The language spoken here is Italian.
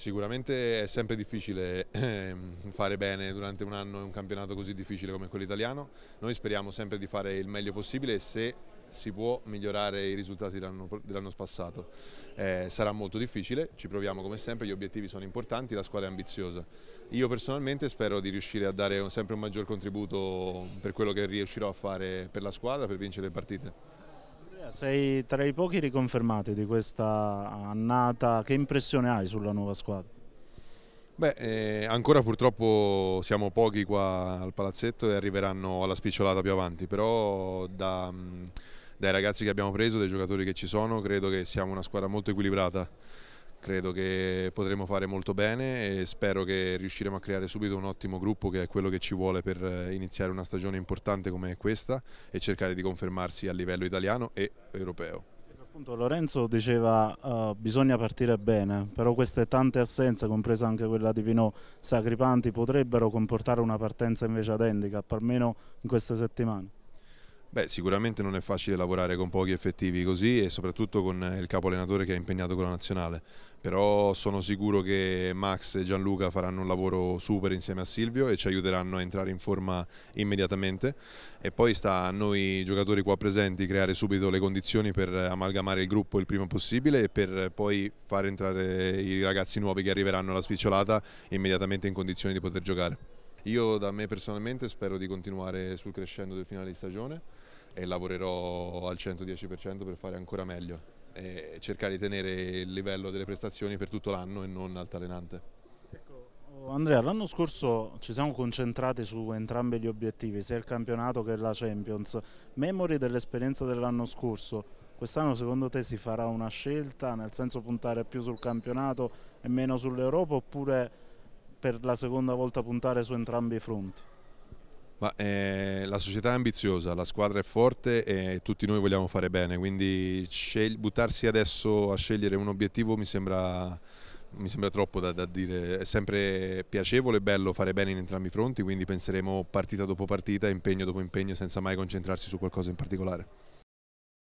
Sicuramente è sempre difficile ehm, fare bene durante un anno in un campionato così difficile come quello italiano. Noi speriamo sempre di fare il meglio possibile e se si può migliorare i risultati dell'anno passato. Eh, sarà molto difficile, ci proviamo come sempre, gli obiettivi sono importanti, la squadra è ambiziosa. Io personalmente spero di riuscire a dare sempre un maggior contributo per quello che riuscirò a fare per la squadra, per vincere le partite. Sei tra i pochi riconfermati di questa annata, che impressione hai sulla nuova squadra? Beh, eh, ancora purtroppo siamo pochi qua al palazzetto e arriveranno alla spicciolata più avanti, però da, mm, dai ragazzi che abbiamo preso, dai giocatori che ci sono, credo che siamo una squadra molto equilibrata credo che potremo fare molto bene e spero che riusciremo a creare subito un ottimo gruppo che è quello che ci vuole per eh, iniziare una stagione importante come questa e cercare di confermarsi a livello italiano e europeo. Appunto Lorenzo diceva uh, bisogna partire bene, però queste tante assenze, compresa anche quella di Pinot, Sacripanti, potrebbero comportare una partenza invece ad handicap, almeno in queste settimane. Beh, sicuramente non è facile lavorare con pochi effettivi così e soprattutto con eh, il capo allenatore che è impegnato con la nazionale, però sono sicuro che Max e Gianluca faranno un lavoro super insieme a Silvio e ci aiuteranno a entrare in forma immediatamente e poi sta a noi giocatori qua presenti creare subito le condizioni per amalgamare il gruppo il prima possibile e per poi far entrare i ragazzi nuovi che arriveranno alla spicciolata immediatamente in condizioni di poter giocare. Io da me personalmente spero di continuare sul crescendo del finale di stagione e lavorerò al 110% per fare ancora meglio e cercare di tenere il livello delle prestazioni per tutto l'anno e non altalenante. Ecco, Andrea, l'anno scorso ci siamo concentrati su entrambi gli obiettivi, sia il campionato che la Champions. Memori dell'esperienza dell'anno scorso, quest'anno secondo te si farà una scelta, nel senso puntare più sul campionato e meno sull'Europa oppure per la seconda volta puntare su entrambi i fronti. Ma, eh, la società è ambiziosa, la squadra è forte e tutti noi vogliamo fare bene, quindi buttarsi adesso a scegliere un obiettivo mi sembra, mi sembra troppo da, da, dire, è sempre piacevole e bello fare bene in entrambi i fronti, quindi penseremo partita dopo partita, impegno dopo impegno senza mai concentrarsi su qualcosa in particolare.